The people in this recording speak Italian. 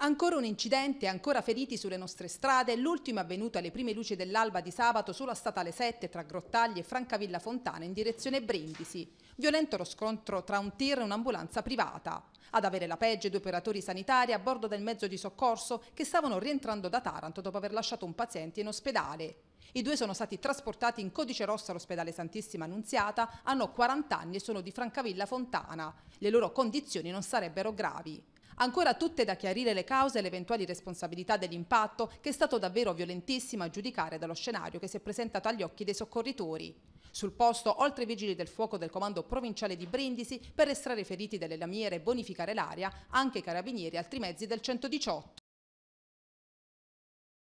Ancora un incidente, ancora feriti sulle nostre strade, l'ultimo avvenuto alle prime luci dell'alba di sabato sulla statale 7 tra Grottaglie e Francavilla Fontana in direzione Brindisi. Violento lo scontro tra un tir e un'ambulanza privata. Ad avere la peggio due operatori sanitari a bordo del mezzo di soccorso che stavano rientrando da Taranto dopo aver lasciato un paziente in ospedale. I due sono stati trasportati in codice rosso all'ospedale Santissima Annunziata, hanno 40 anni e sono di Francavilla Fontana. Le loro condizioni non sarebbero gravi. Ancora tutte da chiarire le cause e le eventuali responsabilità dell'impatto, che è stato davvero violentissimo a giudicare dallo scenario che si è presentato agli occhi dei soccorritori. Sul posto, oltre ai vigili del fuoco del comando provinciale di Brindisi, per estrarre i feriti delle lamiere e bonificare l'aria, anche i carabinieri e altri mezzi del 118.